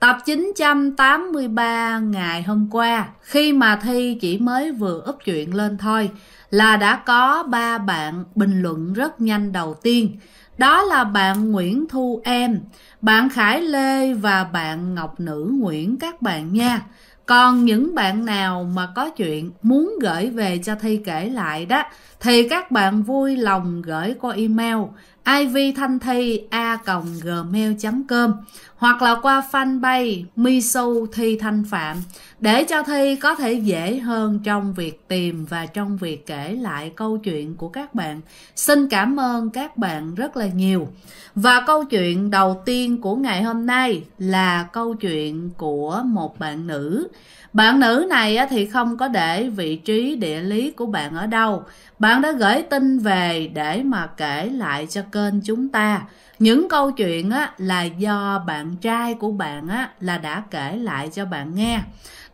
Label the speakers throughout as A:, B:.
A: Tập 983 ngày hôm qua, khi mà Thi chỉ mới vừa úp chuyện lên thôi, là đã có ba bạn bình luận rất nhanh đầu tiên. Đó là bạn Nguyễn Thu Em, bạn Khải Lê và bạn Ngọc Nữ Nguyễn các bạn nha. Còn những bạn nào mà có chuyện muốn gửi về cho Thi kể lại đó, thì các bạn vui lòng gửi qua email ivthanhthy@gmail.com hoặc là qua fanpage Misu Thi Thanh Phạm để cho Thi có thể dễ hơn trong việc tìm và trong việc kể lại câu chuyện của các bạn. Xin cảm ơn các bạn rất là nhiều. Và câu chuyện đầu tiên của ngày hôm nay là câu chuyện của một bạn nữ. Bạn nữ này thì không có để vị trí địa lý của bạn ở đâu. Bạn đã gửi tin về để mà kể lại cho kênh chúng ta những câu chuyện á, là do bạn trai của bạn á, là đã kể lại cho bạn nghe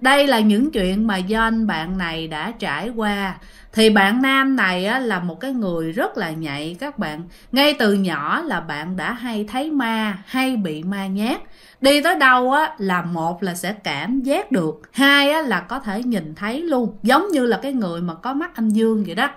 A: đây là những chuyện mà do anh bạn này đã trải qua thì bạn nam này á, là một cái người rất là nhạy các bạn ngay từ nhỏ là bạn đã hay thấy ma hay bị ma nhát đi tới đâu á là một là sẽ cảm giác được hai á là có thể nhìn thấy luôn giống như là cái người mà có mắt âm dương vậy đó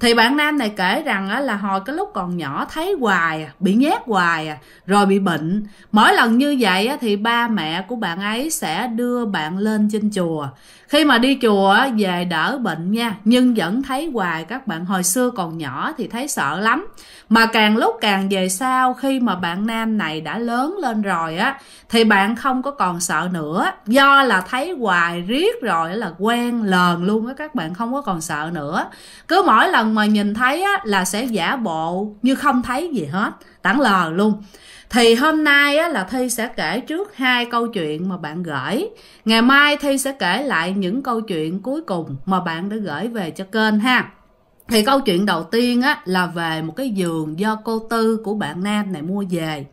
A: thì bạn nam này kể rằng á là hồi cái lúc còn nhỏ thấy hoài à, bị nhát hoài à, rồi bị bệnh mỗi lần như vậy á thì ba mẹ của bạn ấy sẽ đưa bạn lên trên chùa khi mà đi chùa về đỡ bệnh nha nhưng vẫn thấy hoài các bạn hồi xưa còn nhỏ thì thấy sợ lắm mà càng lúc càng về sau khi mà bạn nam này đã lớn lên rồi á thì bạn không có còn sợ nữa do là thấy hoài riết rồi là quen lờn luôn á các bạn không có còn sợ nữa cứ mỗi lần mà nhìn thấy á là sẽ giả bộ như không thấy gì hết tảng lờ luôn thì hôm nay á, là thi sẽ kể trước hai câu chuyện mà bạn gửi ngày mai thi sẽ kể lại những câu chuyện cuối cùng mà bạn đã gửi về cho kênh ha thì câu chuyện đầu tiên á, là về một cái giường do cô tư của bạn nam này mua về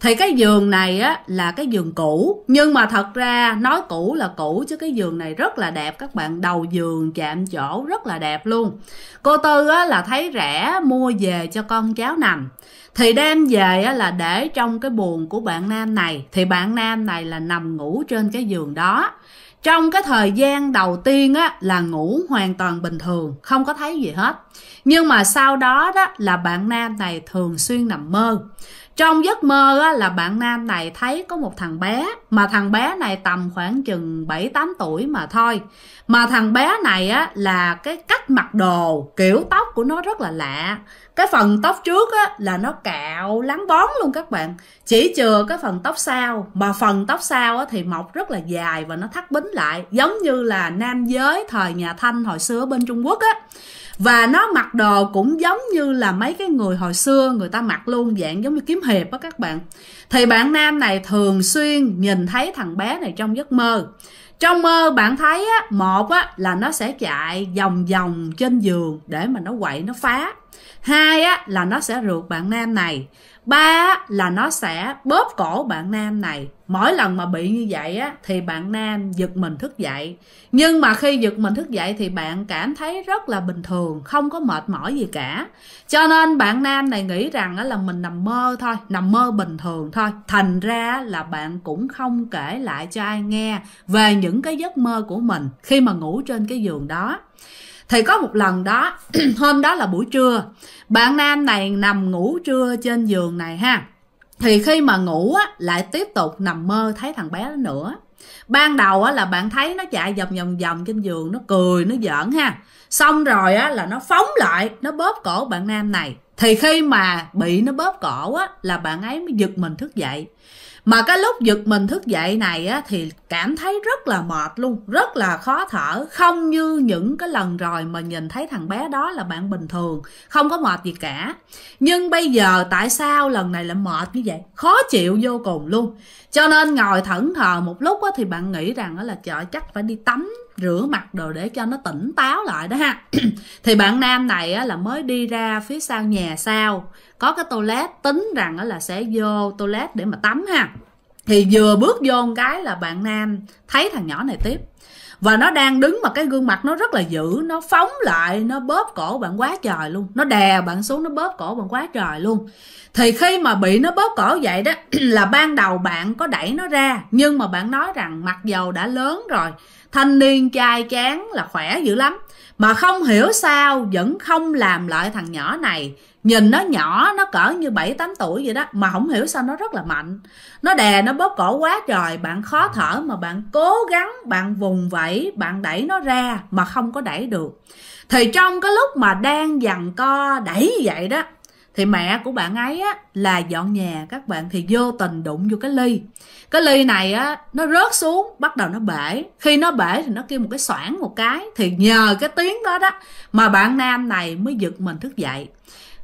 A: thì cái giường này á là cái giường cũ nhưng mà thật ra nói cũ là cũ chứ cái giường này rất là đẹp các bạn đầu giường chạm chỗ rất là đẹp luôn cô tư á là thấy rẻ mua về cho con cháu nằm thì đem về là để trong cái buồn của bạn nam này thì bạn nam này là nằm ngủ trên cái giường đó trong cái thời gian đầu tiên á là ngủ hoàn toàn bình thường không có thấy gì hết nhưng mà sau đó đó là bạn nam này thường xuyên nằm mơ trong giấc mơ á, là bạn nam này thấy có một thằng bé mà thằng bé này tầm khoảng chừng 7 8 tuổi mà thôi. Mà thằng bé này á là cái cách mặc đồ, kiểu tóc của nó rất là lạ. Cái phần tóc trước á là nó cạo láng bón luôn các bạn. Chỉ chừa cái phần tóc sau, mà phần tóc sau á thì mọc rất là dài và nó thắt bính lại, giống như là nam giới thời nhà Thanh hồi xưa bên Trung Quốc á và nó mặc đồ cũng giống như là mấy cái người hồi xưa người ta mặc luôn dạng giống như kiếm hiệp á các bạn thì bạn nam này thường xuyên nhìn thấy thằng bé này trong giấc mơ trong mơ bạn thấy á, một á, là nó sẽ chạy vòng vòng trên giường để mà nó quậy nó phá hai á, là nó sẽ rượt bạn nam này ba là nó sẽ bóp cổ bạn nam này mỗi lần mà bị như vậy á thì bạn nam giật mình thức dậy nhưng mà khi giật mình thức dậy thì bạn cảm thấy rất là bình thường không có mệt mỏi gì cả cho nên bạn nam này nghĩ rằng á là mình nằm mơ thôi nằm mơ bình thường thôi thành ra là bạn cũng không kể lại cho ai nghe về những cái giấc mơ của mình khi mà ngủ trên cái giường đó thì có một lần đó hôm đó là buổi trưa bạn nam này nằm ngủ trưa trên giường này ha thì khi mà ngủ á lại tiếp tục nằm mơ thấy thằng bé đó nữa ban đầu á là bạn thấy nó chạy vòng vòng vòng trên giường nó cười nó giỡn ha xong rồi á là nó phóng lại nó bóp cổ bạn nam này thì khi mà bị nó bóp cổ á là bạn ấy mới giật mình thức dậy mà cái lúc giật mình thức dậy này á, thì cảm thấy rất là mệt luôn rất là khó thở không như những cái lần rồi mà nhìn thấy thằng bé đó là bạn bình thường không có mệt gì cả nhưng bây giờ tại sao lần này lại mệt như vậy khó chịu vô cùng luôn cho nên ngồi thẫn thờ một lúc á, thì bạn nghĩ rằng là chợ chắc phải đi tắm rửa mặt đồ để cho nó tỉnh táo lại đó ha thì bạn nam này á, là mới đi ra phía sau nhà sau có cái toilet tính rằng là sẽ vô toilet để mà tắm ha thì vừa bước vô một cái là bạn nam thấy thằng nhỏ này tiếp và nó đang đứng mà cái gương mặt nó rất là dữ nó phóng lại nó bóp cổ bạn quá trời luôn nó đè bạn xuống nó bóp cổ bạn quá trời luôn thì khi mà bị nó bóp cổ vậy đó là ban đầu bạn có đẩy nó ra nhưng mà bạn nói rằng mặc dầu đã lớn rồi thanh niên trai chán là khỏe dữ lắm mà không hiểu sao vẫn không làm lại thằng nhỏ này nhìn nó nhỏ nó cỡ như 7 8 tuổi vậy đó mà không hiểu sao nó rất là mạnh nó đè nó bóp cổ quá trời bạn khó thở mà bạn cố gắng bạn vùng vẫy bạn đẩy nó ra mà không có đẩy được thì trong cái lúc mà đang dằn co đẩy vậy đó thì mẹ của bạn ấy á, là dọn nhà các bạn thì vô tình đụng vô cái ly cái ly này á nó rớt xuống bắt đầu nó bể khi nó bể thì nó kêu một cái xoảng một cái thì nhờ cái tiếng đó đó mà bạn nam này mới giật mình thức dậy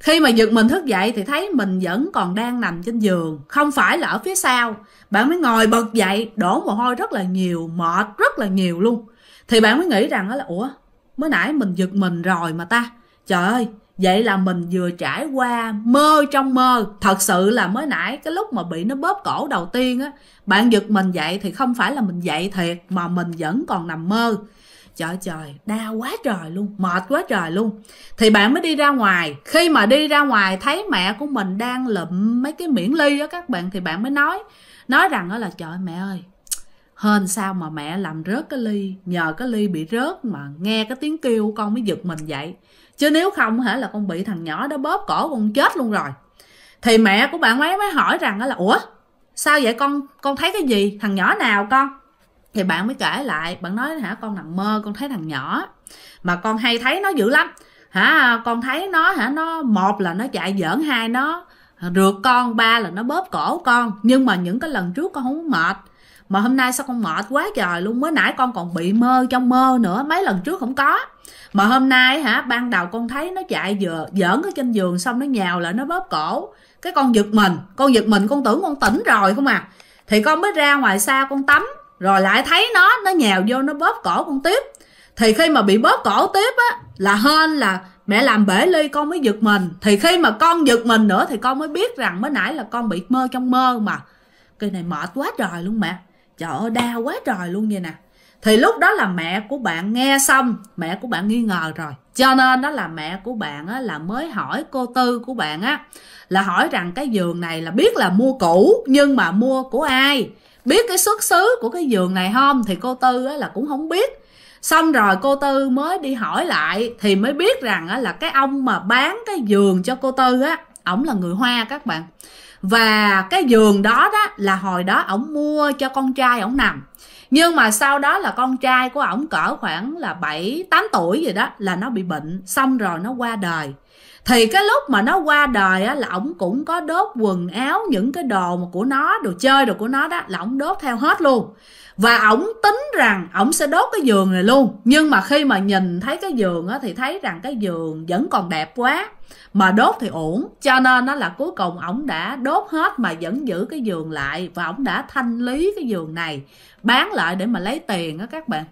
A: khi mà giật mình thức dậy thì thấy mình vẫn còn đang nằm trên giường không phải là ở phía sau bạn mới ngồi bật dậy đổ mồ hôi rất là nhiều mệt rất là nhiều luôn thì bạn mới nghĩ rằng đó là ủa mới nãy mình giật mình rồi mà ta trời ơi vậy là mình vừa trải qua mơ trong mơ thật sự là mới nãy cái lúc mà bị nó bóp cổ đầu tiên á bạn giật mình dậy thì không phải là mình dậy thiệt mà mình vẫn còn nằm mơ trời trời đau quá trời luôn mệt quá trời luôn thì bạn mới đi ra ngoài khi mà đi ra ngoài thấy mẹ của mình đang lụm mấy cái miễn ly đó các bạn thì bạn mới nói nói rằng đó là trời mẹ ơi hên sao mà mẹ làm rớt cái ly nhờ cái ly bị rớt mà nghe cái tiếng kêu con mới giật mình dậy chứ nếu không hả là con bị thằng nhỏ đó bóp cổ con chết luôn rồi thì mẹ của bạn ấy mới hỏi rằng đó là ủa sao vậy con con thấy cái gì thằng nhỏ nào con thì bạn mới kể lại bạn nói hả con nằm mơ con thấy thằng nhỏ mà con hay thấy nó dữ lắm hả con thấy nó hả nó một là nó chạy giỡn hai nó rượt con ba là nó bóp cổ con nhưng mà những cái lần trước con không mệt mà hôm nay sao con mệt quá trời luôn mới nãy con còn bị mơ trong mơ nữa mấy lần trước không có mà hôm nay hả ban đầu con thấy nó chạy vừa giỡn ở trên giường xong nó nhào lại nó bóp cổ cái con giật mình con giật mình con tưởng con tỉnh rồi không à thì con mới ra ngoài xa con tắm rồi lại thấy nó nó nhào vô nó bóp cổ con tiếp thì khi mà bị bóp cổ tiếp á là hên là mẹ làm bể ly con mới giật mình thì khi mà con giật mình nữa thì con mới biết rằng mới nãy là con bị mơ trong mơ mà cái này mệt quá trời luôn mẹ trời ơi đau quá trời luôn vậy nè thì lúc đó là mẹ của bạn nghe xong mẹ của bạn nghi ngờ rồi cho nên đó là mẹ của bạn á, là mới hỏi cô tư của bạn á là hỏi rằng cái giường này là biết là mua cũ nhưng mà mua của ai biết cái xuất xứ của cái giường này không thì cô tư là cũng không biết xong rồi cô tư mới đi hỏi lại thì mới biết rằng là cái ông mà bán cái giường cho cô tư á ổng là người hoa các bạn và cái giường đó đó là hồi đó ổng mua cho con trai ổng nằm nhưng mà sau đó là con trai của ổng cỡ khoảng là 7, 8 tuổi gì đó là nó bị bệnh xong rồi nó qua đời thì cái lúc mà nó qua đời á là ổng cũng có đốt quần áo những cái đồ mà của nó đồ chơi đồ của nó đó là ổng đốt theo hết luôn và ổng tính rằng ổng sẽ đốt cái giường này luôn nhưng mà khi mà nhìn thấy cái giường á thì thấy rằng cái giường vẫn còn đẹp quá mà đốt thì ổn cho nên nó là cuối cùng ổng đã đốt hết mà vẫn giữ cái giường lại và ổng đã thanh lý cái giường này bán lại để mà lấy tiền á các bạn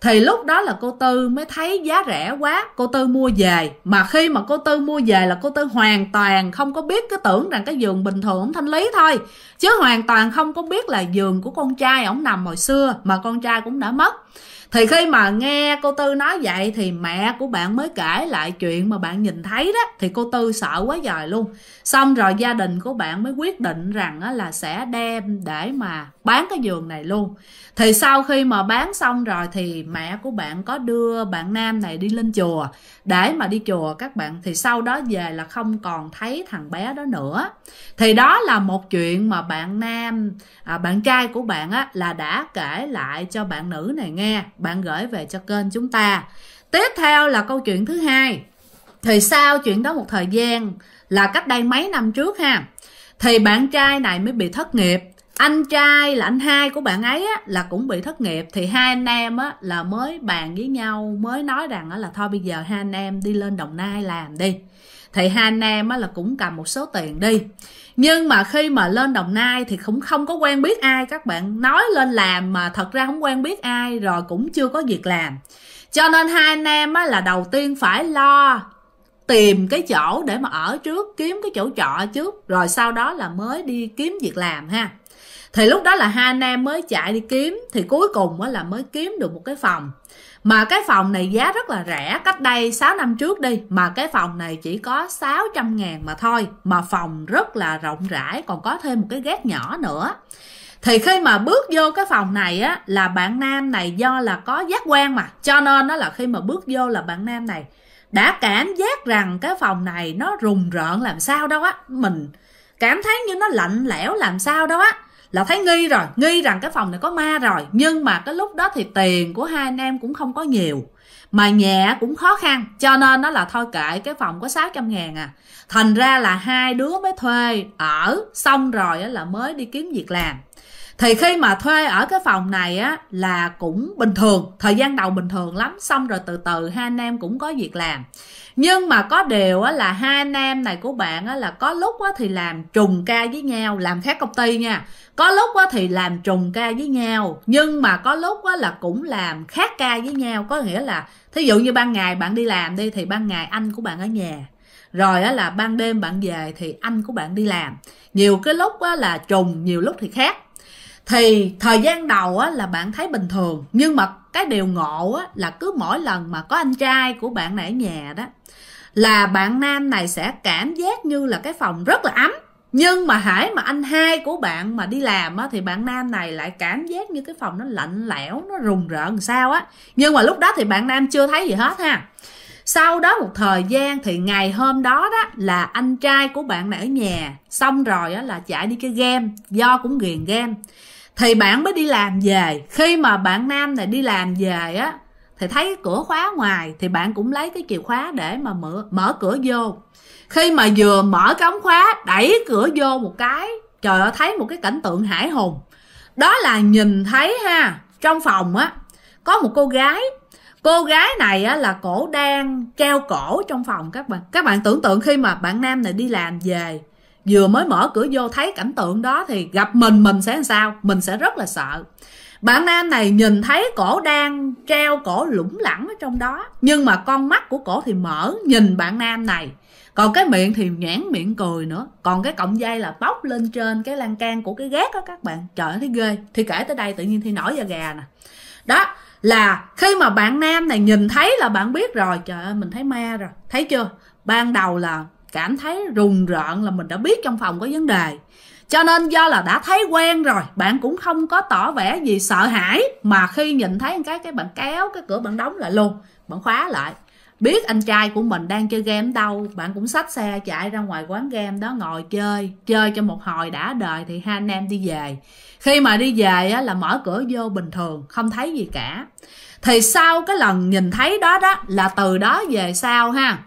A: thì lúc đó là cô tư mới thấy giá rẻ quá cô tư mua về mà khi mà cô tư mua về là cô tư hoàn toàn không có biết cái tưởng rằng cái giường bình thường ổng thanh lý thôi chứ hoàn toàn không có biết là giường của con trai ổng nằm hồi xưa mà con trai cũng đã mất thì khi mà nghe cô tư nói vậy thì mẹ của bạn mới kể lại chuyện mà bạn nhìn thấy đó thì cô cô Tư sợ quá dài luôn xong rồi gia đình của bạn mới quyết định rằng là sẽ đem để mà bán cái giường này luôn thì sau khi mà bán xong rồi thì mẹ của bạn có đưa bạn nam này đi lên chùa để mà đi chùa các bạn thì sau đó về là không còn thấy thằng bé đó nữa thì đó là một chuyện mà bạn nam à, bạn trai của bạn á là đã kể lại cho bạn nữ này nghe bạn gửi về cho kênh chúng ta tiếp theo là câu chuyện thứ hai thì sau chuyện đó một thời gian là cách đây mấy năm trước ha thì bạn trai này mới bị thất nghiệp anh trai là anh hai của bạn ấy á, là cũng bị thất nghiệp thì hai anh em á, là mới bàn với nhau mới nói rằng á, là thôi bây giờ hai anh em đi lên đồng nai làm đi thì hai anh em á, là cũng cầm một số tiền đi nhưng mà khi mà lên đồng nai thì cũng không có quen biết ai các bạn nói lên làm mà thật ra không quen biết ai rồi cũng chưa có việc làm cho nên hai anh em á, là đầu tiên phải lo tìm cái chỗ để mà ở trước kiếm cái chỗ trọ trước rồi sau đó là mới đi kiếm việc làm ha thì lúc đó là hai anh em mới chạy đi kiếm thì cuối cùng là mới kiếm được một cái phòng mà cái phòng này giá rất là rẻ cách đây 6 năm trước đi mà cái phòng này chỉ có 600 ngàn mà thôi mà phòng rất là rộng rãi còn có thêm một cái gác nhỏ nữa thì khi mà bước vô cái phòng này á là bạn nam này do là có giác quan mà cho nên nó là khi mà bước vô là bạn nam này đã cảm giác rằng cái phòng này nó rùng rợn làm sao đâu á mình cảm thấy như nó lạnh lẽo làm sao đâu á là thấy nghi rồi nghi rằng cái phòng này có ma rồi nhưng mà cái lúc đó thì tiền của hai anh em cũng không có nhiều mà nhà cũng khó khăn cho nên nó là thôi kệ cái phòng có 600 ngàn à thành ra là hai đứa mới thuê ở xong rồi là mới đi kiếm việc làm thì khi mà thuê ở cái phòng này á là cũng bình thường thời gian đầu bình thường lắm xong rồi từ từ hai anh em cũng có việc làm nhưng mà có điều á là hai anh em này của bạn á là có lúc á thì làm trùng ca với nhau làm khác công ty nha có lúc á thì làm trùng ca với nhau nhưng mà có lúc á là cũng làm khác ca với nhau có nghĩa là thí dụ như ban ngày bạn đi làm đi thì ban ngày anh của bạn ở nhà rồi á là ban đêm bạn về thì anh của bạn đi làm nhiều cái lúc á là trùng nhiều lúc thì khác thì thời gian đầu á, là bạn thấy bình thường nhưng mà cái điều ngộ á, là cứ mỗi lần mà có anh trai của bạn này ở nhà đó là bạn nam này sẽ cảm giác như là cái phòng rất là ấm nhưng mà hãy mà anh hai của bạn mà đi làm á, thì bạn nam này lại cảm giác như cái phòng nó lạnh lẽo nó rùng rợn sao á nhưng mà lúc đó thì bạn nam chưa thấy gì hết ha sau đó một thời gian thì ngày hôm đó đó là anh trai của bạn này ở nhà xong rồi á, là chạy đi cái game do cũng ghiền game thì bạn mới đi làm về khi mà bạn nam này đi làm về á thì thấy cửa khóa ngoài thì bạn cũng lấy cái chìa khóa để mà mở mở cửa vô khi mà vừa mở cống khóa đẩy cửa vô một cái trời ơi thấy một cái cảnh tượng hải hùng đó là nhìn thấy ha trong phòng á có một cô gái cô gái này á, là cổ đang treo cổ trong phòng các bạn các bạn tưởng tượng khi mà bạn nam này đi làm về vừa mới mở cửa vô thấy cảnh tượng đó thì gặp mình mình sẽ làm sao mình sẽ rất là sợ bạn nam này nhìn thấy cổ đang treo cổ lủng lẳng ở trong đó nhưng mà con mắt của cổ thì mở nhìn bạn nam này còn cái miệng thì nhoẻn miệng cười nữa còn cái cọng dây là bóc lên trên cái lan can của cái gác đó các bạn trời thấy ghê thì kể tới đây tự nhiên thì nổi da gà nè đó là khi mà bạn nam này nhìn thấy là bạn biết rồi trời ơi mình thấy ma rồi thấy chưa ban đầu là cảm thấy rùng rợn là mình đã biết trong phòng có vấn đề cho nên do là đã thấy quen rồi bạn cũng không có tỏ vẻ gì sợ hãi mà khi nhìn thấy cái cái bạn kéo cái cửa bạn đóng lại luôn bạn khóa lại biết anh trai của mình đang chơi game đâu bạn cũng xách xe chạy ra ngoài quán game đó ngồi chơi chơi cho một hồi đã đời thì hai anh em đi về khi mà đi về á, là mở cửa vô bình thường không thấy gì cả thì sau cái lần nhìn thấy đó đó là từ đó về sau ha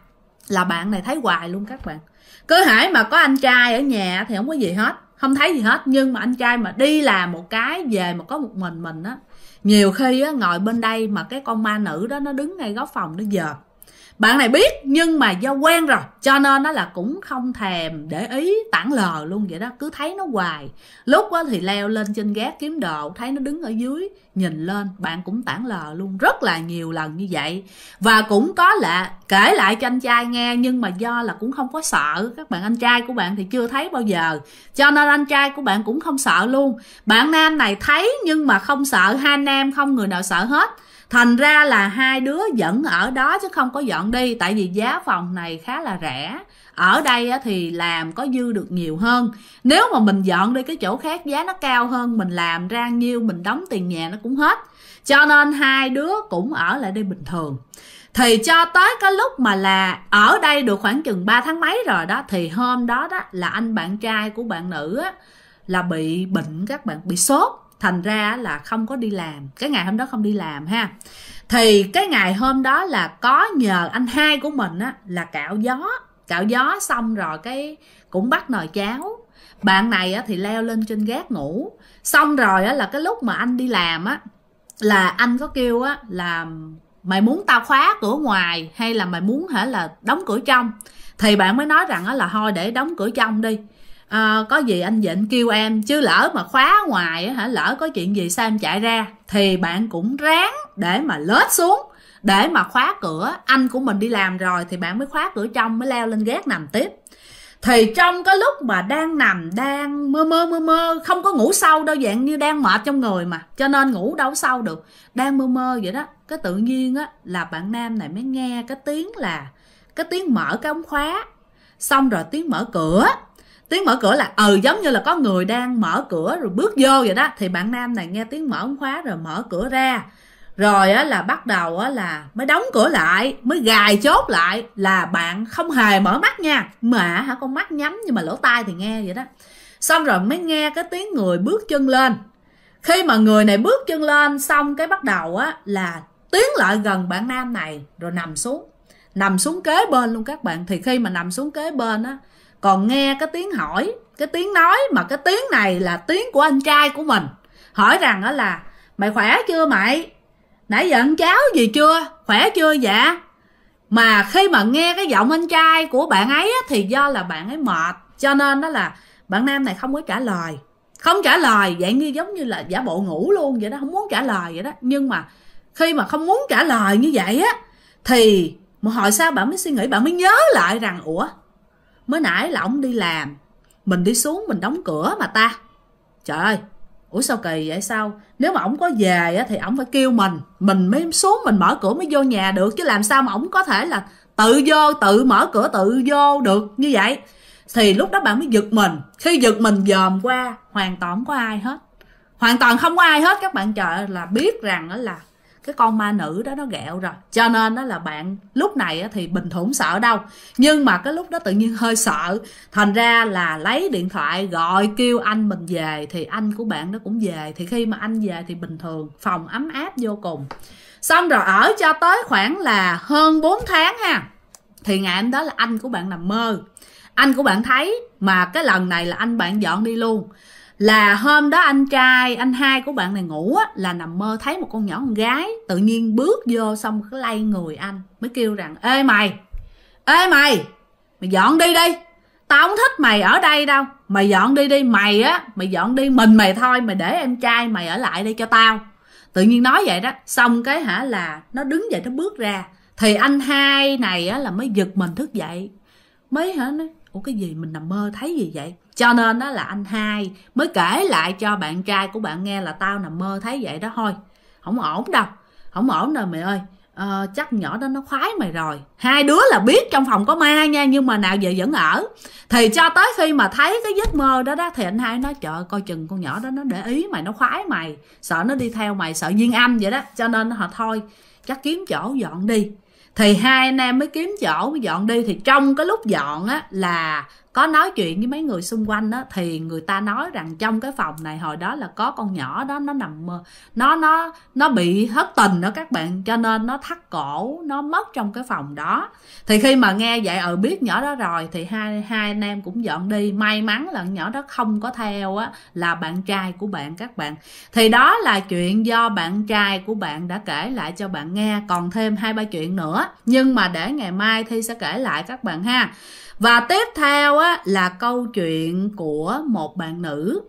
A: là bạn này thấy hoài luôn các bạn cứ hãy mà có anh trai ở nhà thì không có gì hết không thấy gì hết nhưng mà anh trai mà đi làm một cái về mà có một mình mình á nhiều khi á ngồi bên đây mà cái con ma nữ đó nó đứng ngay góc phòng nó dợp bạn này biết nhưng mà do quen rồi cho nên nó là cũng không thèm để ý tản lờ luôn vậy đó cứ thấy nó hoài lúc á thì leo lên trên gác kiếm đồ thấy nó đứng ở dưới nhìn lên bạn cũng tản lờ luôn rất là nhiều lần như vậy và cũng có là kể lại cho anh trai nghe nhưng mà do là cũng không có sợ các bạn anh trai của bạn thì chưa thấy bao giờ cho nên anh trai của bạn cũng không sợ luôn bạn nam này thấy nhưng mà không sợ hai nam không người nào sợ hết thành ra là hai đứa vẫn ở đó chứ không có dọn đi tại vì giá phòng này khá là rẻ ở đây thì làm có dư được nhiều hơn nếu mà mình dọn đi cái chỗ khác giá nó cao hơn mình làm ra nhiêu mình đóng tiền nhà nó cũng hết cho nên hai đứa cũng ở lại đây bình thường thì cho tới cái lúc mà là ở đây được khoảng chừng 3 tháng mấy rồi đó thì hôm đó đó là anh bạn trai của bạn nữ á, là bị bệnh các bạn bị sốt thành ra là không có đi làm cái ngày hôm đó không đi làm ha thì cái ngày hôm đó là có nhờ anh hai của mình á là cạo gió cạo gió xong rồi cái cũng bắt nồi cháo bạn này á thì leo lên trên gác ngủ xong rồi á là cái lúc mà anh đi làm á là anh có kêu á là mày muốn tao khóa cửa ngoài hay là mày muốn hả là đóng cửa trong thì bạn mới nói rằng á là thôi để đóng cửa trong đi à, có gì anh về kêu em chứ lỡ mà khóa ngoài hả lỡ có chuyện gì sao em chạy ra thì bạn cũng ráng để mà lết xuống để mà khóa cửa anh của mình đi làm rồi thì bạn mới khóa cửa trong mới leo lên gác nằm tiếp thì trong cái lúc mà đang nằm đang mơ mơ mơ mơ không có ngủ sâu đâu dạng như đang mệt trong người mà cho nên ngủ đâu sâu được đang mơ mơ vậy đó cái tự nhiên á là bạn nam này mới nghe cái tiếng là cái tiếng mở cái ống khóa xong rồi tiếng mở cửa tiếng mở cửa là ừ giống như là có người đang mở cửa rồi bước vô vậy đó thì bạn nam này nghe tiếng mở khóa rồi mở cửa ra rồi á là bắt đầu á là mới đóng cửa lại mới gài chốt lại là bạn không hề mở mắt nha mà hả con mắt nhắm nhưng mà lỗ tai thì nghe vậy đó xong rồi mới nghe cái tiếng người bước chân lên khi mà người này bước chân lên xong cái bắt đầu á là tiến lại gần bạn nam này rồi nằm xuống nằm xuống kế bên luôn các bạn thì khi mà nằm xuống kế bên á còn nghe cái tiếng hỏi cái tiếng nói mà cái tiếng này là tiếng của anh trai của mình hỏi rằng đó là mày khỏe chưa mày nãy giờ ăn cháo gì chưa khỏe chưa dạ mà khi mà nghe cái giọng anh trai của bạn ấy thì do là bạn ấy mệt cho nên đó là bạn nam này không có trả lời không trả lời dạng như giống như là giả bộ ngủ luôn vậy đó không muốn trả lời vậy đó nhưng mà khi mà không muốn trả lời như vậy á thì một hồi sau bạn mới suy nghĩ bạn mới nhớ lại rằng ủa mới nãy là ổng đi làm mình đi xuống mình đóng cửa mà ta trời ơi ủa sao kỳ vậy sao nếu mà ổng có về thì ổng phải kêu mình mình mới xuống mình mở cửa mới vô nhà được chứ làm sao mà ổng có thể là tự vô tự mở cửa tự vô được như vậy thì lúc đó bạn mới giật mình khi giật mình dòm qua hoàn toàn không có ai hết hoàn toàn không có ai hết các bạn chờ là biết rằng đó là cái con ma nữ đó nó ghẹo rồi cho nên đó là bạn lúc này thì bình thường sợ đâu nhưng mà cái lúc đó tự nhiên hơi sợ thành ra là lấy điện thoại gọi kêu anh mình về thì anh của bạn nó cũng về thì khi mà anh về thì bình thường phòng ấm áp vô cùng xong rồi ở cho tới khoảng là hơn 4 tháng ha thì ngày hôm đó là anh của bạn nằm mơ anh của bạn thấy mà cái lần này là anh bạn dọn đi luôn là hôm đó anh trai anh hai của bạn này ngủ á là nằm mơ thấy một con nhỏ con gái tự nhiên bước vô xong cứ lay người anh mới kêu rằng ê mày ê mày mày dọn đi đi tao không thích mày ở đây đâu mày dọn đi đi mày á mày dọn đi mình mày thôi mày để em trai mày ở lại đây cho tao tự nhiên nói vậy đó xong cái hả là nó đứng dậy nó bước ra thì anh hai này á là mới giật mình thức dậy mới hả nó ủa cái gì mình nằm mơ thấy gì vậy cho nên đó là anh hai mới kể lại cho bạn trai của bạn nghe là tao nằm mơ thấy vậy đó thôi không ổn đâu không ổn đâu mày ơi à, chắc nhỏ đó nó khoái mày rồi hai đứa là biết trong phòng có ma nha nhưng mà nào giờ vẫn ở thì cho tới khi mà thấy cái giấc mơ đó đó thì anh hai nói trời coi chừng con nhỏ đó nó để ý mày nó khoái mày sợ nó đi theo mày sợ duyên âm vậy đó cho nên họ thôi chắc kiếm chỗ dọn đi thì hai anh em mới kiếm chỗ mới dọn đi thì trong cái lúc dọn á là có nói chuyện với mấy người xung quanh đó, thì người ta nói rằng trong cái phòng này hồi đó là có con nhỏ đó nó nằm nó nó nó bị hất tình đó các bạn cho nên nó thắt cổ nó mất trong cái phòng đó thì khi mà nghe vậy ở ờ, ừ, biết nhỏ đó rồi thì hai hai anh em cũng dọn đi may mắn là nhỏ đó không có theo á là bạn trai của bạn các bạn thì đó là chuyện do bạn trai của bạn đã kể lại cho bạn nghe còn thêm hai ba chuyện nữa nhưng mà để ngày mai thi sẽ kể lại các bạn ha và tiếp theo á, là câu chuyện của một bạn nữ.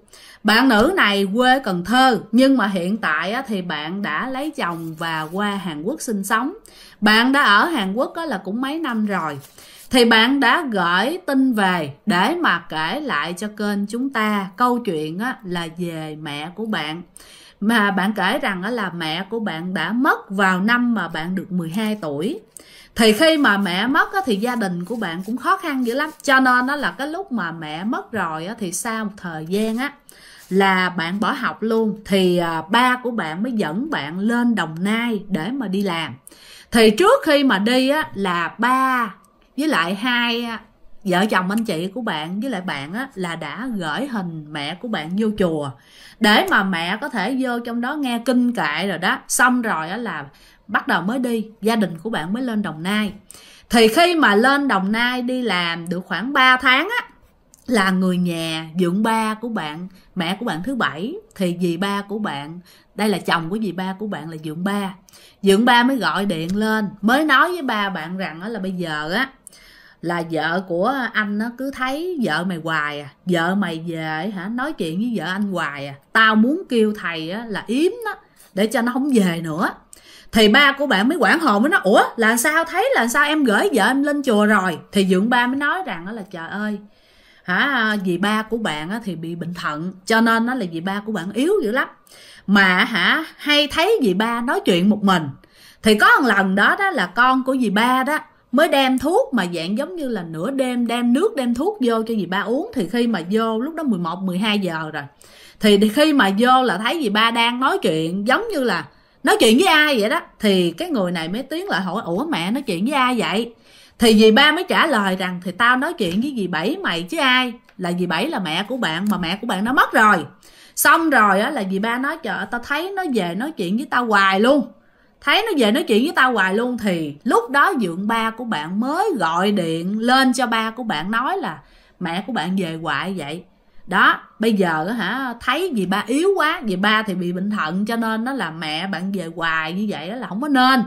A: Bạn nữ này quê Cần Thơ nhưng mà hiện tại á, thì bạn đã lấy chồng và qua Hàn Quốc sinh sống. Bạn đã ở Hàn Quốc á, là cũng mấy năm rồi. Thì bạn đã gửi tin về để mà kể lại cho kênh chúng ta câu chuyện á, là về mẹ của bạn mà bạn kể rằng á là mẹ của bạn đã mất vào năm mà bạn được 12 tuổi thì khi mà mẹ mất á, thì gia đình của bạn cũng khó khăn dữ lắm cho nên đó là cái lúc mà mẹ mất rồi á, thì sau một thời gian á là bạn bỏ học luôn thì à, ba của bạn mới dẫn bạn lên đồng nai để mà đi làm thì trước khi mà đi á là ba với lại hai à, vợ chồng anh chị của bạn với lại bạn á là đã gửi hình mẹ của bạn vô chùa để mà mẹ có thể vô trong đó nghe kinh kệ rồi đó xong rồi á là bắt đầu mới đi gia đình của bạn mới lên đồng nai thì khi mà lên đồng nai đi làm được khoảng 3 tháng á là người nhà dưỡng ba của bạn mẹ của bạn thứ bảy thì dì ba của bạn đây là chồng của dì ba của bạn là dưỡng ba dưỡng ba mới gọi điện lên mới nói với ba bạn rằng á là bây giờ á là vợ của anh nó cứ thấy vợ mày hoài à vợ mày về hả nói chuyện với vợ anh hoài à tao muốn kêu thầy á là yếm đó để cho nó không về nữa thì ba của bạn mới quản hồn mới nói ủa là sao thấy là sao em gửi vợ em lên chùa rồi thì dượng ba mới nói rằng đó là trời ơi hả vì ba của bạn thì bị bệnh thận cho nên nó là vì ba của bạn yếu dữ lắm mà hả hay thấy vì ba nói chuyện một mình thì có một lần đó đó là con của dì ba đó mới đem thuốc mà dạng giống như là nửa đêm đem nước đem thuốc vô cho dì ba uống thì khi mà vô lúc đó 11 12 giờ rồi thì khi mà vô là thấy dì ba đang nói chuyện giống như là nói chuyện với ai vậy đó thì cái người này mới tiến lại hỏi ủa mẹ nói chuyện với ai vậy thì dì ba mới trả lời rằng thì tao nói chuyện với dì bảy mày chứ ai là dì bảy là mẹ của bạn mà mẹ của bạn nó mất rồi xong rồi á là dì ba nói chợ tao thấy nó về nói chuyện với tao hoài luôn thấy nó về nói chuyện với tao hoài luôn thì lúc đó dượng ba của bạn mới gọi điện lên cho ba của bạn nói là mẹ của bạn về hoài vậy đó bây giờ hả thấy vì ba yếu quá vì ba thì bị bệnh thận cho nên nó là mẹ bạn về hoài như vậy đó là không có nên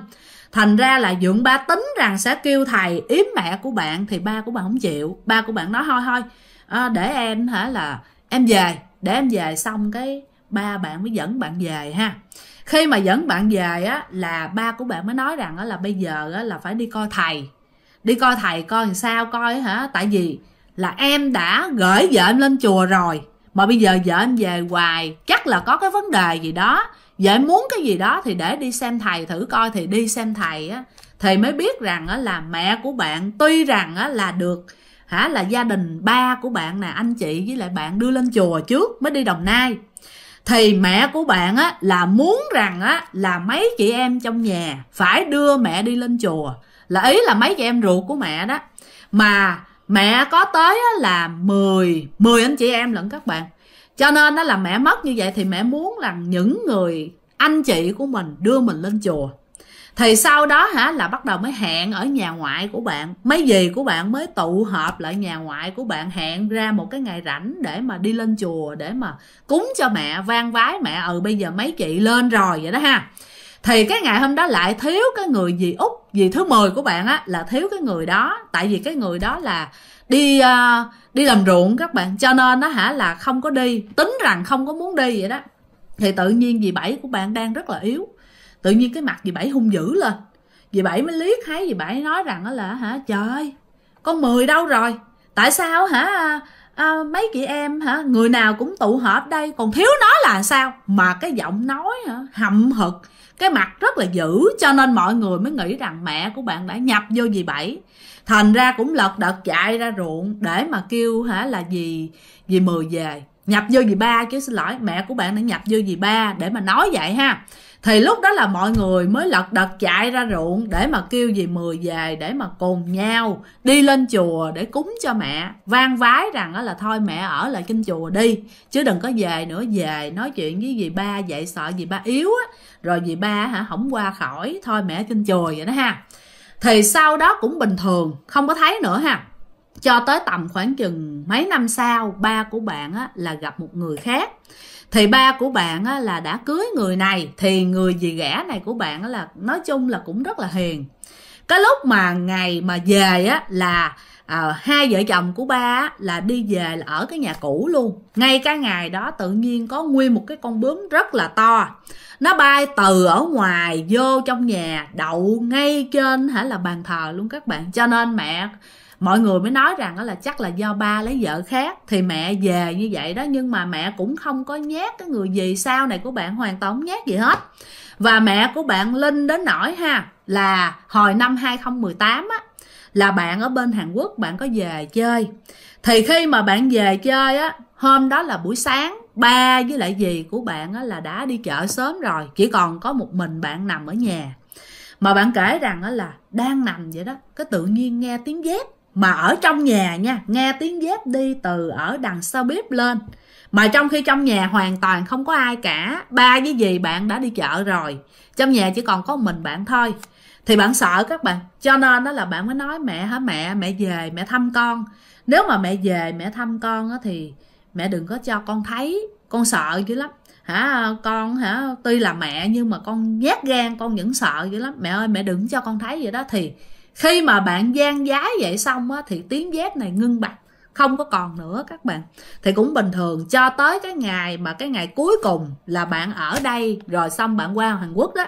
A: thành ra là dượng ba tính rằng sẽ kêu thầy yếm mẹ của bạn thì ba của bạn không chịu ba của bạn nói thôi thôi à, để em hả là em về để em về xong cái ba bạn mới dẫn bạn về ha khi mà dẫn bạn về á là ba của bạn mới nói rằng á là bây giờ á là phải đi coi thầy đi coi thầy coi làm sao coi hả tại vì là em đã gửi vợ em lên chùa rồi mà bây giờ vợ em về hoài chắc là có cái vấn đề gì đó vợ em muốn cái gì đó thì để đi xem thầy thử coi thì đi xem thầy á thì mới biết rằng á là mẹ của bạn tuy rằng á là được hả là gia đình ba của bạn nè anh chị với lại bạn đưa lên chùa trước mới đi đồng nai thì mẹ của bạn á là muốn rằng á là mấy chị em trong nhà phải đưa mẹ đi lên chùa là ý là mấy chị em ruột của mẹ đó mà mẹ có tới là 10 10 anh chị em lẫn các bạn cho nên đó là mẹ mất như vậy thì mẹ muốn rằng những người anh chị của mình đưa mình lên chùa thì sau đó hả là bắt đầu mới hẹn ở nhà ngoại của bạn mấy gì của bạn mới tụ hợp lại nhà ngoại của bạn hẹn ra một cái ngày rảnh để mà đi lên chùa để mà cúng cho mẹ vang vái mẹ ừ bây giờ mấy chị lên rồi vậy đó ha thì cái ngày hôm đó lại thiếu cái người gì út gì thứ 10 của bạn á là thiếu cái người đó tại vì cái người đó là đi uh, đi làm ruộng các bạn cho nên nó hả là không có đi tính rằng không có muốn đi vậy đó thì tự nhiên dì bảy của bạn đang rất là yếu tự nhiên cái mặt dì bảy hung dữ lên dì bảy mới liếc thấy dì bảy nói rằng đó là hả trời con mười đâu rồi tại sao hả à, à, mấy chị em hả người nào cũng tụ họp đây còn thiếu nó là sao mà cái giọng nói hả hậm hực cái mặt rất là dữ cho nên mọi người mới nghĩ rằng mẹ của bạn đã nhập vô gì bảy thành ra cũng lật đật chạy ra ruộng để mà kêu hả là gì gì mười về nhập vô gì ba chứ xin lỗi mẹ của bạn đã nhập vô gì ba để mà nói vậy ha thì lúc đó là mọi người mới lật đật chạy ra ruộng để mà kêu gì mười về để mà cùng nhau đi lên chùa để cúng cho mẹ van vái rằng đó là thôi mẹ ở lại trên chùa đi chứ đừng có về nữa về nói chuyện với dì ba dậy sợ dì ba yếu á rồi dì ba hả không qua khỏi thôi mẹ trên chùa vậy đó ha thì sau đó cũng bình thường không có thấy nữa ha cho tới tầm khoảng chừng mấy năm sau ba của bạn á, là gặp một người khác thì ba của bạn á, là đã cưới người này thì người dì ghẻ này của bạn á, là nói chung là cũng rất là hiền cái lúc mà ngày mà về á là à, hai vợ chồng của ba á, là đi về là ở cái nhà cũ luôn ngay cái ngày đó tự nhiên có nguyên một cái con bướm rất là to nó bay từ ở ngoài vô trong nhà đậu ngay trên hả là bàn thờ luôn các bạn cho nên mẹ mọi người mới nói rằng đó là chắc là do ba lấy vợ khác thì mẹ về như vậy đó nhưng mà mẹ cũng không có nhát cái người gì sau này của bạn hoàn toàn nhát gì hết và mẹ của bạn Linh đến nỗi ha là hồi năm 2018 á là bạn ở bên Hàn Quốc bạn có về chơi thì khi mà bạn về chơi á hôm đó là buổi sáng ba với lại dì của bạn á, là đã đi chợ sớm rồi chỉ còn có một mình bạn nằm ở nhà mà bạn kể rằng á, là đang nằm vậy đó cái tự nhiên nghe tiếng dép mà ở trong nhà nha nghe tiếng dép đi từ ở đằng sau bếp lên mà trong khi trong nhà hoàn toàn không có ai cả ba với gì bạn đã đi chợ rồi trong nhà chỉ còn có mình bạn thôi thì bạn sợ các bạn cho nên đó là bạn mới nói mẹ hả mẹ mẹ về mẹ thăm con nếu mà mẹ về mẹ thăm con á thì mẹ đừng có cho con thấy con sợ dữ lắm hả con hả tuy là mẹ nhưng mà con nhát gan con vẫn sợ dữ lắm mẹ ơi mẹ đừng cho con thấy vậy đó thì khi mà bạn gian giá vậy xong á, thì tiếng dép này ngưng bạch không có còn nữa các bạn thì cũng bình thường cho tới cái ngày mà cái ngày cuối cùng là bạn ở đây rồi xong bạn qua hàn quốc đó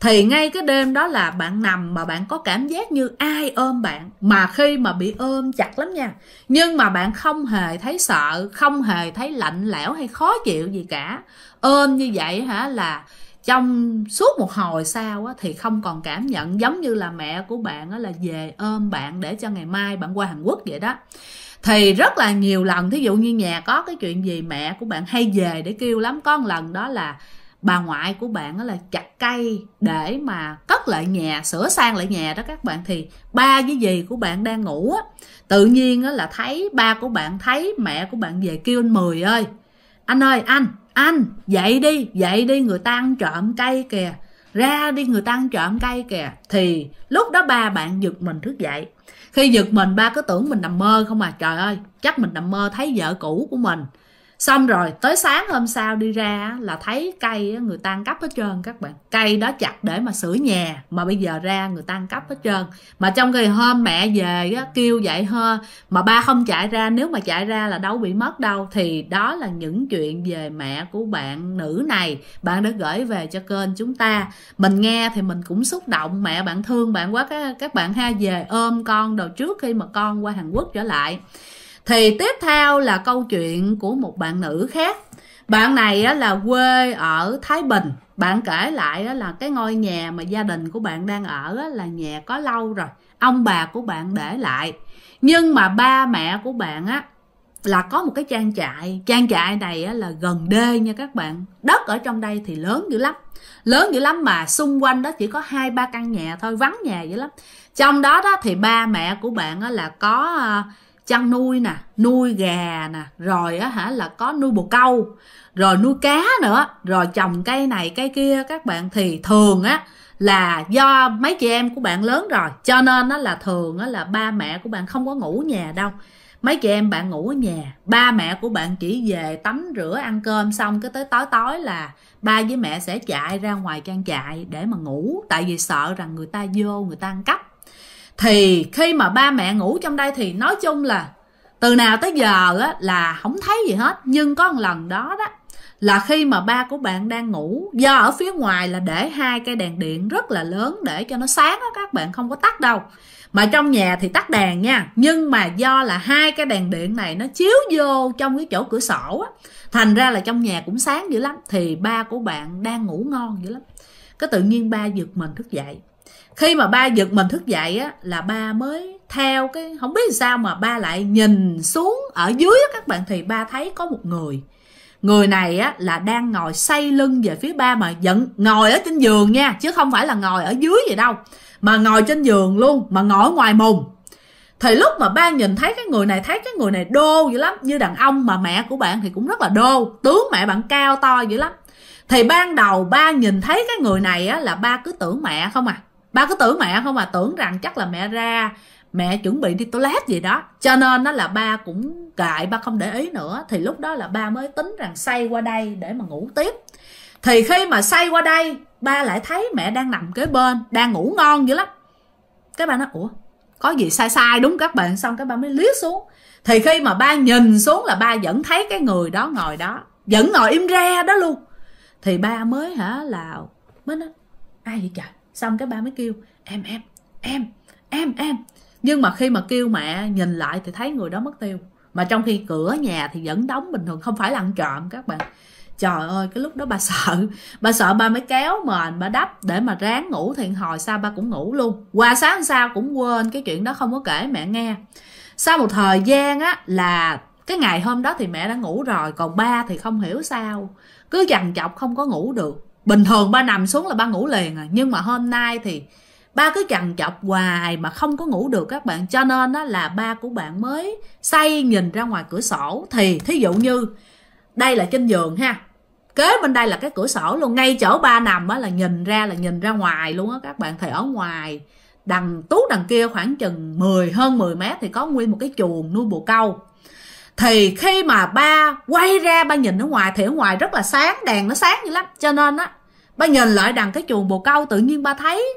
A: thì ngay cái đêm đó là bạn nằm mà bạn có cảm giác như ai ôm bạn mà khi mà bị ôm chặt lắm nha nhưng mà bạn không hề thấy sợ không hề thấy lạnh lẽo hay khó chịu gì cả ôm như vậy hả là trong suốt một hồi sau á, thì không còn cảm nhận giống như là mẹ của bạn á, là về ôm bạn để cho ngày mai bạn qua hàn quốc vậy đó thì rất là nhiều lần thí dụ như nhà có cái chuyện gì mẹ của bạn hay về để kêu lắm có một lần đó là bà ngoại của bạn là chặt cây để mà cất lại nhà sửa sang lại nhà đó các bạn thì ba với dì của bạn đang ngủ á tự nhiên là thấy ba của bạn thấy mẹ của bạn về kêu anh mười ơi anh ơi anh anh dậy đi dậy đi người ta ăn trộm cây kìa ra đi người ta ăn trộm cây kìa thì lúc đó ba bạn giật mình thức dậy khi giật mình ba cứ tưởng mình nằm mơ không à trời ơi chắc mình nằm mơ thấy vợ cũ của mình xong rồi tới sáng hôm sau đi ra là thấy cây người ta ăn cắp hết trơn các bạn cây đó chặt để mà sửa nhà mà bây giờ ra người ta ăn cắp hết trơn mà trong ngày hôm mẹ về kêu vậy hơ mà ba không chạy ra nếu mà chạy ra là đâu bị mất đâu thì đó là những chuyện về mẹ của bạn nữ này bạn đã gửi về cho kênh chúng ta mình nghe thì mình cũng xúc động mẹ bạn thương bạn quá các, các bạn ha về ôm con đầu trước khi mà con qua hàn quốc trở lại thì tiếp theo là câu chuyện của một bạn nữ khác bạn này là quê ở thái bình bạn kể lại là cái ngôi nhà mà gia đình của bạn đang ở là nhà có lâu rồi ông bà của bạn để lại nhưng mà ba mẹ của bạn á là có một cái trang trại trang trại này á, là gần đê nha các bạn đất ở trong đây thì lớn dữ lắm lớn dữ lắm mà xung quanh đó chỉ có hai ba căn nhà thôi vắng nhà dữ lắm trong đó đó thì ba mẹ của bạn á, là có à, chăn nuôi nè nuôi gà nè rồi á hả là có nuôi bồ câu rồi nuôi cá nữa rồi trồng cây này cây kia các bạn thì thường á là do mấy chị em của bạn lớn rồi cho nên á là thường á là ba mẹ của bạn không có ngủ nhà đâu mấy chị em bạn ngủ ở nhà ba mẹ của bạn chỉ về tắm rửa ăn cơm xong cái tới tối tối là ba với mẹ sẽ chạy ra ngoài trang trại để mà ngủ tại vì sợ rằng người ta vô người ta ăn cắp thì khi mà ba mẹ ngủ trong đây thì nói chung là từ nào tới giờ á, là không thấy gì hết nhưng có một lần đó đó là khi mà ba của bạn đang ngủ do ở phía ngoài là để hai cây đèn điện rất là lớn để cho nó sáng á các bạn không có tắt đâu mà trong nhà thì tắt đèn nha nhưng mà do là hai cái đèn điện này nó chiếu vô trong cái chỗ cửa sổ á thành ra là trong nhà cũng sáng dữ lắm thì ba của bạn đang ngủ ngon dữ lắm cái tự nhiên ba giật mình thức dậy khi mà ba giật mình thức dậy á là ba mới theo cái không biết sao mà ba lại nhìn xuống ở dưới á, các bạn thì ba thấy có một người người này á là đang ngồi say lưng về phía ba mà giận ngồi ở trên giường nha chứ không phải là ngồi ở dưới gì đâu mà ngồi trên giường luôn mà ngồi ngoài mùng thì lúc mà ba nhìn thấy cái người này thấy cái người này đô dữ lắm như đàn ông mà mẹ của bạn thì cũng rất là đô tướng mẹ bạn cao to dữ lắm thì ban đầu ba nhìn thấy cái người này á là ba cứ tưởng mẹ không à ba cứ tưởng mẹ không à tưởng rằng chắc là mẹ ra mẹ chuẩn bị đi toilet gì đó cho nên nó là ba cũng gại ba không để ý nữa thì lúc đó là ba mới tính rằng say qua đây để mà ngủ tiếp thì khi mà say qua đây ba lại thấy mẹ đang nằm kế bên đang ngủ ngon dữ lắm cái ba nói ủa có gì sai sai đúng các bạn xong cái ba mới liếc xuống thì khi mà ba nhìn xuống là ba vẫn thấy cái người đó ngồi đó vẫn ngồi im re đó luôn thì ba mới hả là mới nói ai vậy trời xong cái ba mới kêu em em em em em nhưng mà khi mà kêu mẹ nhìn lại thì thấy người đó mất tiêu mà trong khi cửa nhà thì vẫn đóng bình thường không phải là ăn trộm các bạn trời ơi cái lúc đó bà sợ bà sợ ba mới kéo mền bà đắp để mà ráng ngủ thì hồi sau ba cũng ngủ luôn qua sáng sau cũng quên cái chuyện đó không có kể mẹ nghe sau một thời gian á là cái ngày hôm đó thì mẹ đã ngủ rồi còn ba thì không hiểu sao cứ dằn chọc không có ngủ được bình thường ba nằm xuống là ba ngủ liền à nhưng mà hôm nay thì ba cứ chằn chọc hoài mà không có ngủ được các bạn cho nên đó là ba của bạn mới say nhìn ra ngoài cửa sổ thì thí dụ như đây là trên giường ha kế bên đây là cái cửa sổ luôn ngay chỗ ba nằm á là nhìn ra là nhìn ra ngoài luôn á các bạn thì ở ngoài đằng tú đằng kia khoảng chừng 10 hơn 10 mét thì có nguyên một cái chuồng nuôi bồ câu thì khi mà ba quay ra ba nhìn ở ngoài thì ở ngoài rất là sáng đèn nó sáng như lắm cho nên á ba nhìn lại đằng cái chuồng bồ câu tự nhiên ba thấy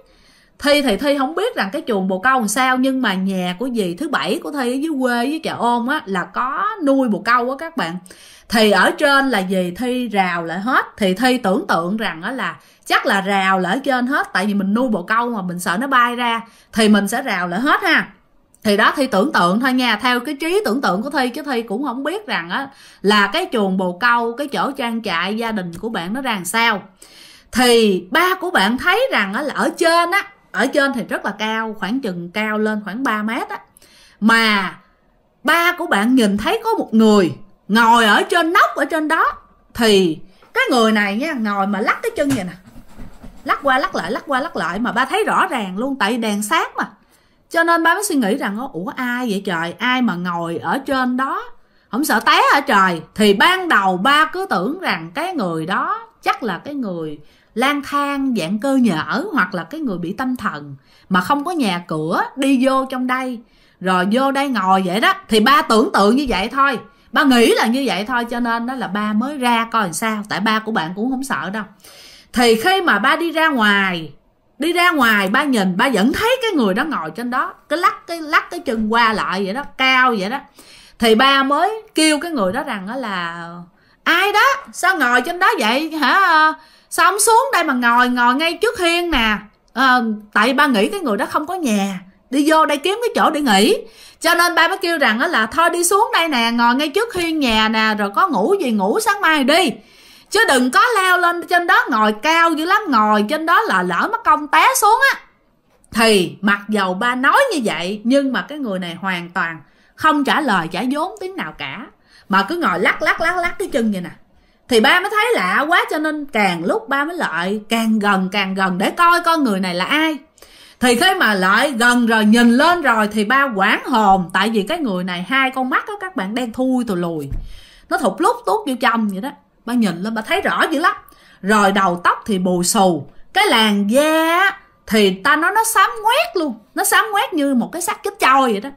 A: thi thì thi không biết rằng cái chuồng bồ câu làm sao nhưng mà nhà của dì thứ bảy của thi ở dưới quê với chợ ôm á là có nuôi bồ câu á các bạn thì ở trên là dì thi rào lại hết thì thi tưởng tượng rằng á là chắc là rào lại trên hết tại vì mình nuôi bồ câu mà mình sợ nó bay ra thì mình sẽ rào lại hết ha thì đó thi tưởng tượng thôi nha theo cái trí tưởng tượng của thi chứ thi cũng không biết rằng á là cái chuồng bồ câu cái chỗ trang trại gia đình của bạn nó ra làm sao thì ba của bạn thấy rằng á là ở trên á ở trên thì rất là cao khoảng chừng cao lên khoảng 3 mét á mà ba của bạn nhìn thấy có một người ngồi ở trên nóc ở trên đó thì cái người này nha ngồi mà lắc cái chân vậy nè lắc qua lắc lại lắc qua lắc lại mà ba thấy rõ ràng luôn tại đèn sáng mà cho nên ba mới suy nghĩ rằng ủa ai vậy trời ai mà ngồi ở trên đó không sợ té ở trời thì ban đầu ba cứ tưởng rằng cái người đó chắc là cái người lang thang dạng cơ nhở hoặc là cái người bị tâm thần mà không có nhà cửa đi vô trong đây rồi vô đây ngồi vậy đó thì ba tưởng tượng như vậy thôi ba nghĩ là như vậy thôi cho nên đó là ba mới ra coi làm sao tại ba của bạn cũng không sợ đâu thì khi mà ba đi ra ngoài đi ra ngoài ba nhìn ba vẫn thấy cái người đó ngồi trên đó cái lắc cái lắc cái chân qua lại vậy đó cao vậy đó thì ba mới kêu cái người đó rằng đó là ai đó sao ngồi trên đó vậy hả sao không xuống đây mà ngồi ngồi ngay trước hiên nè à, tại ba nghĩ cái người đó không có nhà đi vô đây kiếm cái chỗ để nghỉ cho nên ba mới kêu rằng đó là thôi đi xuống đây nè ngồi ngay trước hiên nhà nè rồi có ngủ gì ngủ sáng mai đi chứ đừng có leo lên trên đó ngồi cao dữ lắm ngồi trên đó là lỡ mất công té xuống á thì mặc dầu ba nói như vậy nhưng mà cái người này hoàn toàn không trả lời trả vốn tiếng nào cả mà cứ ngồi lắc lắc lắc lắc cái chân vậy nè thì ba mới thấy lạ quá cho nên càng lúc ba mới lại càng gần càng gần để coi con người này là ai thì khi mà lại gần rồi nhìn lên rồi thì ba quảng hồn tại vì cái người này hai con mắt đó các bạn đen thui tù lùi nó thụt lúc tuốt vô trong vậy đó bà nhìn lên bà thấy rõ dữ lắm rồi đầu tóc thì bù xù cái làn da thì ta nói nó xám ngoét luôn nó xám ngoét như một cái xác chết trôi vậy đó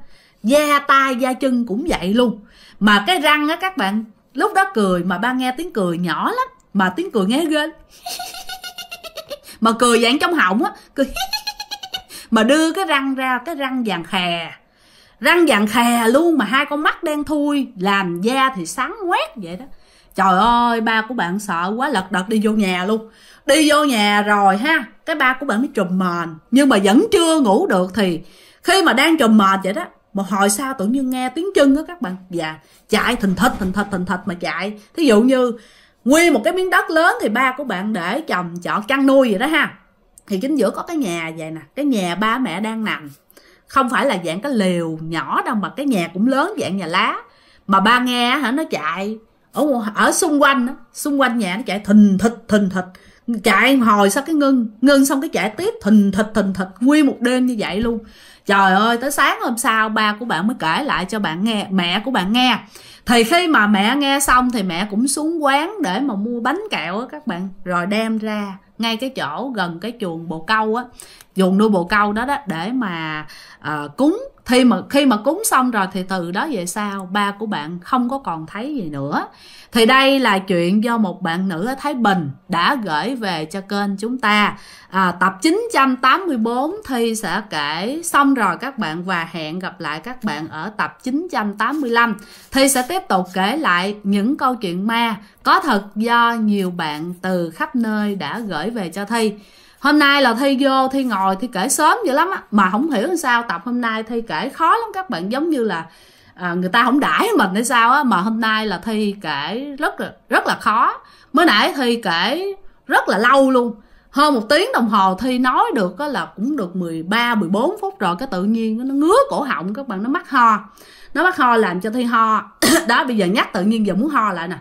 A: da tay da chân cũng vậy luôn mà cái răng á các bạn lúc đó cười mà ba nghe tiếng cười nhỏ lắm mà tiếng cười nghe ghê mà cười dạng trong họng á cười mà đưa cái răng ra cái răng vàng khè răng vàng khè luôn mà hai con mắt đen thui làm da thì sáng quét vậy đó trời ơi ba của bạn sợ quá lật đật đi vô nhà luôn đi vô nhà rồi ha cái ba của bạn mới trùm mền nhưng mà vẫn chưa ngủ được thì khi mà đang trùm mền vậy đó một hồi sau tự nhiên nghe tiếng chân đó các bạn và dạ, chạy thình thịch thình thịch thình thịch mà chạy thí dụ như nguyên một cái miếng đất lớn thì ba của bạn để chồng chọn chăn nuôi vậy đó ha thì chính giữa có cái nhà vậy nè cái nhà ba mẹ đang nằm không phải là dạng cái liều nhỏ đâu mà cái nhà cũng lớn dạng nhà lá mà ba nghe hả nó chạy ở ở xung quanh đó, xung quanh nhà nó chạy thình thịch thình thịch chạy hồi sao cái ngưng ngưng xong cái chạy tiếp thình thịch thình thịch nguyên một đêm như vậy luôn trời ơi tới sáng hôm sau ba của bạn mới kể lại cho bạn nghe mẹ của bạn nghe thì khi mà mẹ nghe xong thì mẹ cũng xuống quán để mà mua bánh kẹo á các bạn rồi đem ra ngay cái chỗ gần cái chuồng bồ câu á dùng nuôi bồ câu đó đó để mà uh, cúng khi mà khi mà cúng xong rồi thì từ đó về sau ba của bạn không có còn thấy gì nữa thì đây là chuyện do một bạn nữ ở Thái Bình đã gửi về cho kênh chúng ta à, tập 984 thì sẽ kể xong rồi các bạn và hẹn gặp lại các bạn ở tập 985 thì sẽ tiếp tục kể lại những câu chuyện ma có thật do nhiều bạn từ khắp nơi đã gửi về cho thi hôm nay là thi vô thi ngồi thi kể sớm dữ lắm á mà không hiểu sao tập hôm nay thi kể khó lắm các bạn giống như là à, người ta không đãi mình hay sao á mà hôm nay là thi kể rất là rất là khó mới nãy thi kể rất là lâu luôn hơn một tiếng đồng hồ thi nói được á, là cũng được 13 14 phút rồi cái tự nhiên nó ngứa cổ họng các bạn nó mắc ho nó mắc ho làm cho thi ho đó bây giờ nhắc tự nhiên giờ muốn ho lại nè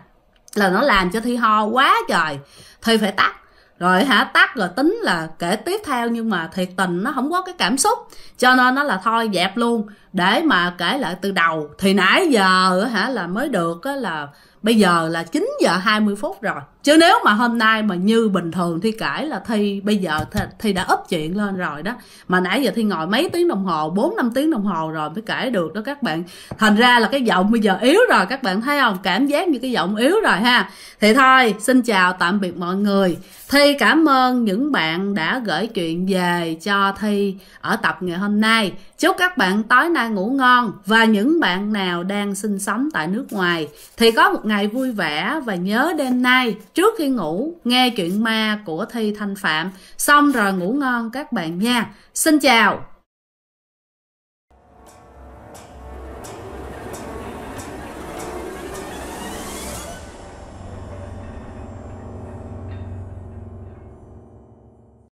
A: là nó làm cho thi ho quá trời thi phải tắt rồi hả tắt rồi tính là kể tiếp theo nhưng mà thiệt tình nó không có cái cảm xúc cho nên nó là thôi dẹp luôn để mà kể lại từ đầu thì nãy giờ hả là mới được là bây giờ là 9 giờ 20 phút rồi chứ nếu mà hôm nay mà như bình thường thi cãi là thi bây giờ thi, thi đã ấp chuyện lên rồi đó mà nãy giờ thi ngồi mấy tiếng đồng hồ bốn năm tiếng đồng hồ rồi mới cãi được đó các bạn thành ra là cái giọng bây giờ yếu rồi các bạn thấy không cảm giác như cái giọng yếu rồi ha thì thôi xin chào tạm biệt mọi người thi cảm ơn những bạn đã gửi chuyện về cho thi ở tập ngày hôm nay chúc các bạn tối nay ngủ ngon và những bạn nào đang sinh sống tại nước ngoài thì có một ngày vui vẻ và nhớ đêm nay trước khi ngủ nghe chuyện ma của Thi Thanh Phạm xong rồi ngủ ngon các bạn nha. Xin chào.